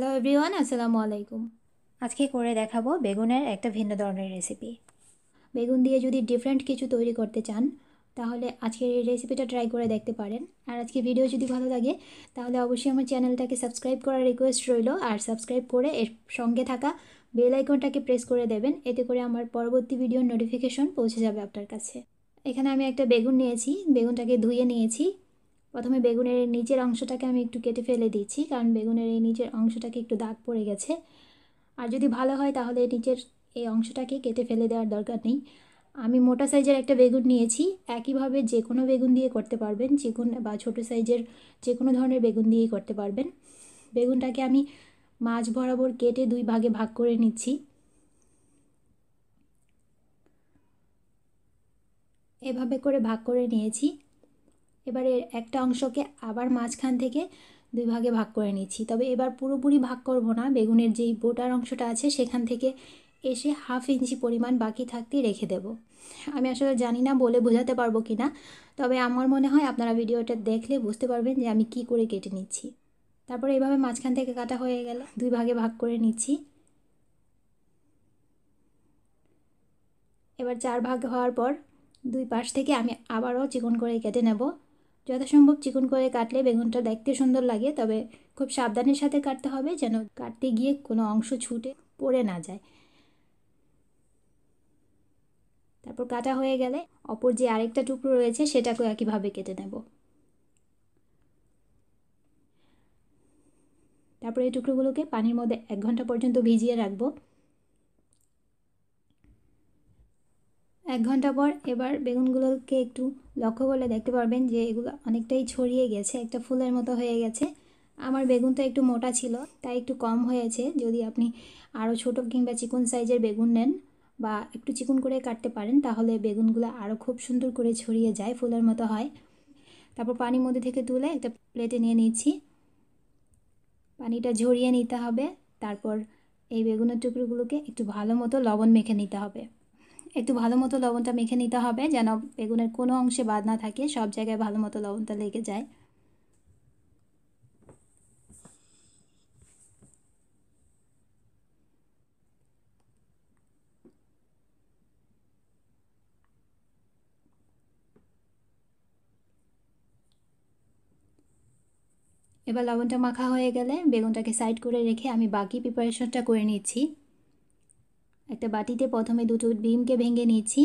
hello everyone আসসালামু আলাইকুম আজকে করে দেখাবো বেগুনের একটা ভিন্ন ধরনের রেসিপি বেগুন দিয়ে যদি ডিফারেন্ট কিছু তৈরি করতে চান তাহলে আজকের এই রেসিপিটা ট্রাই করে দেখতে পারেন আর আজকে ভিডিও যদি ভালো লাগে তাহলে অবশ্যই আমার চ্যানেলটাকে সাবস্ক্রাইব করার রিকোয়েস্ট রইল আর সাবস্ক্রাইব করে এর সঙ্গে থাকা বেল আইকনটাকে প্রেস করে দেবেন এতে করে আমার পরবর্তী ভিডিওর নোটিফিকেশন পৌঁছে যাবে আপনার কাছে এখানে আমি একটা বেগুন নিয়েছি বেগুনটাকে ধুয়ে নিয়েছি প্রথমে বেগুনের নিচের অংশটাকে আমি একটু কেটে ফেলে দিচ্ছি কারণ বেগুনের এই নিচের অংশটাকে একটু দাগ পড়ে গেছে আর যদি ভালো হয় তাহলে নিচের এই অংশটাকে কেটে ফেলে দেওয়ার দরকার নেই আমি মোটা সাইজের একটা বেগুন নিয়েছি একইভাবে যে কোনো বেগুন দিয়ে করতে পারবেন চিকুন বা ছোটো সাইজের যে কোনো ধরনের বেগুন দিয়েই করতে পারবেন বেগুনটাকে আমি মাছ বরাবর কেটে দুই ভাগে ভাগ করে নিচ্ছি এভাবে করে ভাগ করে নিয়েছি এর একটা অংশকে আবার মাঝখান থেকে দুই ভাগে ভাগ করে নিচ্ছি তবে এবার পুরোপুরি ভাগ করব না বেগুনের যেই বোটার অংশটা আছে সেখান থেকে এসে হাফ ইঞ্চি পরিমাণ বাকি থাকতেই রেখে দেব আমি আসলে জানি না বলে বোঝাতে পারবো কি না তবে আমার মনে হয় আপনারা ভিডিওটা দেখলে বুঝতে পারবেন যে আমি কি করে কেটে নিচ্ছি তারপরে এইভাবে মাঝখান থেকে কাটা হয়ে গেল দুই ভাগে ভাগ করে নিচ্ছি এবার চার ভাগ হওয়ার পর দুই পাশ থেকে আমি আবারও চিকন করে কেটে নেব যথাসম্ভব চিকন করে কাটলে বেগুনটা দেখতে সুন্দর লাগে তবে খুব সাবধানের সাথে কাটতে হবে যেন কাটতে গিয়ে কোনো অংশ ছুটে পড়ে না যায় তারপর কাটা হয়ে গেলে অপর যে আরেকটা টুকরো রয়েছে সেটাকেও একইভাবে কেটে নেব তারপর এই টুকরোগুলোকে পানির মধ্যে এক ঘন্টা পর্যন্ত ভিজিয়ে রাখবো এক ঘন্টা পর এবার বেগুনগুলোকে একটু লক্ষ্য করলে দেখতে পারবেন যে এগুলো অনেকটাই ছড়িয়ে গেছে একটা ফুলের মতো হয়ে গেছে আমার বেগুনটা একটু মোটা ছিল তাই একটু কম হয়েছে যদি আপনি আরও ছোট কিংবা চিকন সাইজের বেগুন নেন বা একটু চিকন করে কাটতে পারেন তাহলে বেগুনগুলো আরও খুব সুন্দর করে ছড়িয়ে যায় ফুলের মতো হয় তারপর পানির মধ্যে থেকে তুলে একটা প্লেটে নিয়ে নিচ্ছি পানিটা ঝরিয়ে নিতে হবে তারপর এই বেগুনের টুকরোগুলোকে একটু ভালো মতো লবণ মেখে নিতে হবে একটু ভালো মতো লবণটা মেখে নিতে হবে যেন বেগুনের কোনো অংশে বাদ না থাকে সব জায়গায় ভালো মতো লবণটা লেগে যায় এবার লবণটা মাখা হয়ে গেলে বেগুনটাকে সাইড করে রেখে আমি বাকি প্রিপারেশনটা করে নিচ্ছি একটা বাটিতে প্রথমে দুটো ডিমকে ভেঙে নিয়েছি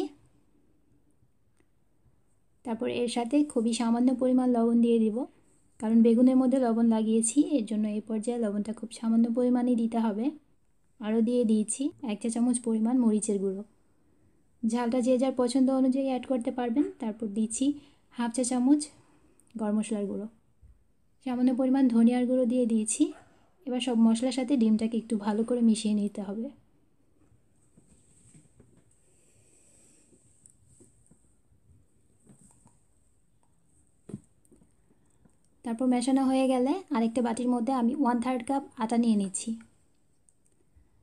তারপর এর সাথে খুবই সামান্য পরিমাণ লবণ দিয়ে দিব কারণ বেগুনের মধ্যে লবণ লাগিয়েছি এর জন্য এই পর্যায়ে লবণটা খুব সামান্য পরিমাণে দিতে হবে আরও দিয়ে দিয়েছি এক চা চামচ পরিমাণ মরিচের গুঁড়ো ঝালটা যে যার পছন্দ অনুযায়ী অ্যাড করতে পারবেন তারপর দিচ্ছি হাফ চা চামচ গরম মশলার গুঁড়ো সামান্য পরিমাণ ধনিয়ার গুঁড়ো দিয়ে দিয়েছি এবার সব মশলার সাথে ডিমটাকে একটু ভালো করে মিশিয়ে নিতে হবে তারপর মেশানো হয়ে গেলে আরেকটা বাটির মধ্যে আমি ওয়ান থার্ড কাপ আটা নিয়ে নিচ্ছি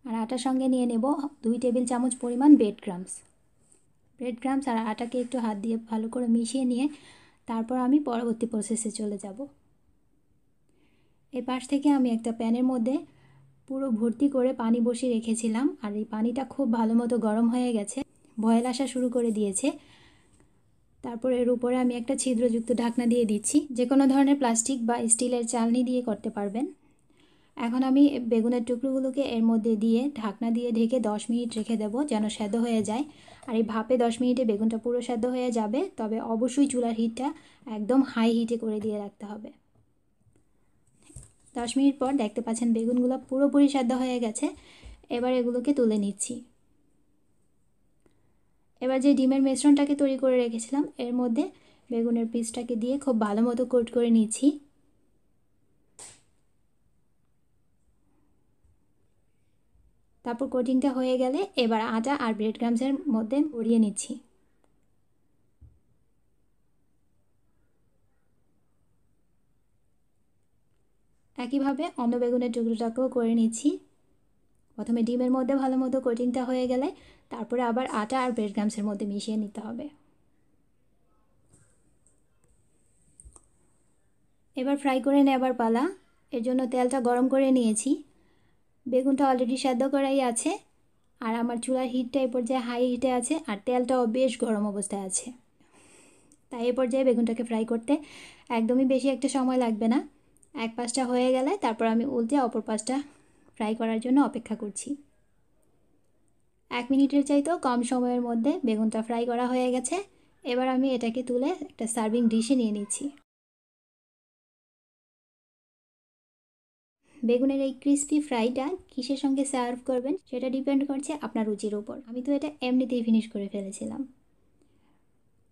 আর আটার সঙ্গে নিয়ে নেব দুই টেবিল চামচ পরিমাণ ব্রেড ক্রামস ব্রেড ক্রামস আর আটাকে একটু হাত দিয়ে ভালো করে মিশিয়ে নিয়ে তারপর আমি পরবর্তী প্রসেসে চলে যাব এর পাশ থেকে আমি একটা প্যানের মধ্যে পুরো ভর্তি করে পানি বসিয়ে রেখেছিলাম আর এই পানিটা খুব ভালো মতো গরম হয়ে গেছে বয়েল আসা শুরু করে দিয়েছে তারপর এর উপরে আমি একটা ছিদ্রযুক্ত ঢাকনা দিয়ে দিচ্ছি যে কোনো ধরনের প্লাস্টিক বা স্টিলের চালনি দিয়ে করতে পারবেন এখন আমি বেগুনের টুকরোগুলোকে এর মধ্যে দিয়ে ঢাকনা দিয়ে ঢেকে 10 মিনিট রেখে দেব যেন সেদ্ধ হয়ে যায় আর এই ভাপে 10 মিনিটে বেগুনটা পুরো সেদ্ধ হয়ে যাবে তবে অবশ্যই চুলার হিটটা একদম হাই হিটে করে দিয়ে রাখতে হবে 10 মিনিট পর দেখতে পাচ্ছেন বেগুনগুলো পুরোপুরি সেদ্ধ হয়ে গেছে এবার এগুলোকে তুলে নিচ্ছি এবার যে ডিমের মিশ্রণটাকে তৈরি করে রেখেছিলাম এর মধ্যে বেগুনের পিসটাকে দিয়ে খুব ভালো মতো কোট করে নিয়েছি তারপর কোটিংটা হয়ে গেলে এবার আটা আর ব্রেড ক্রামসের মধ্যে ভরিয়ে নিচ্ছি একইভাবে অন্য বেগুনের টুকরোটাকেও করে নিচ্ছি প্রথমে ডিমের মধ্যে ভালো মতো কোটিংটা হয়ে গেলে তারপরে আবার আটা আর ব্রেড গ্রামসের মধ্যে মিশিয়ে নিতে হবে এবার ফ্রাই করে নেবার পালা এর জন্য তেলটা গরম করে নিয়েছি বেগুনটা অলরেডি সেদ্ধ করাই আছে আর আমার চুলার হিটটা এ পর্যায়ে হাই হিটে আছে আর তেলটাও বেশ গরম অবস্থায় আছে তাই এ পর্যায়ে বেগুনটাকে ফ্রাই করতে একদমই বেশি একটা সময় লাগবে না এক পাঁচটা হয়ে গেলে তারপর আমি উল্টে অপর পাশটা ফ্রাই করার জন্য অপেক্ষা করছি এক মিনিটের চাইতেও কম সময়ের মধ্যে বেগুনটা ফ্রাই করা হয়ে গেছে এবার আমি এটাকে তুলে একটা সার্ভিং ডিশে নিয়ে নিচ্ছি বেগুনের এই ক্রিস্পি ফ্রাইটা কিসের সঙ্গে সার্ভ করবেন সেটা ডিপেন্ড করছে আপনার রুচির ওপর আমি তো এটা এমনিতেই ফিনিশ করে ফেলেছিলাম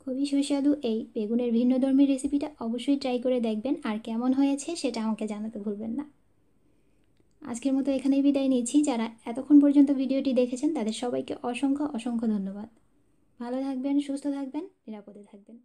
খুবই সুস্বাদু এই বেগুনের ভিন্নধর্মী রেসিপিটা অবশ্যই ট্রাই করে দেখবেন আর কেমন হয়েছে সেটা আমাকে জানাতে ভুলবেন না আজকের মতো এখানেই বিদায় নিয়েছি যারা এতক্ষণ পর্যন্ত ভিডিওটি দেখেছেন তাদের সবাইকে অসংখ্য অসংখ্য ধন্যবাদ ভালো থাকবেন সুস্থ থাকবেন নিরাপদে থাকবেন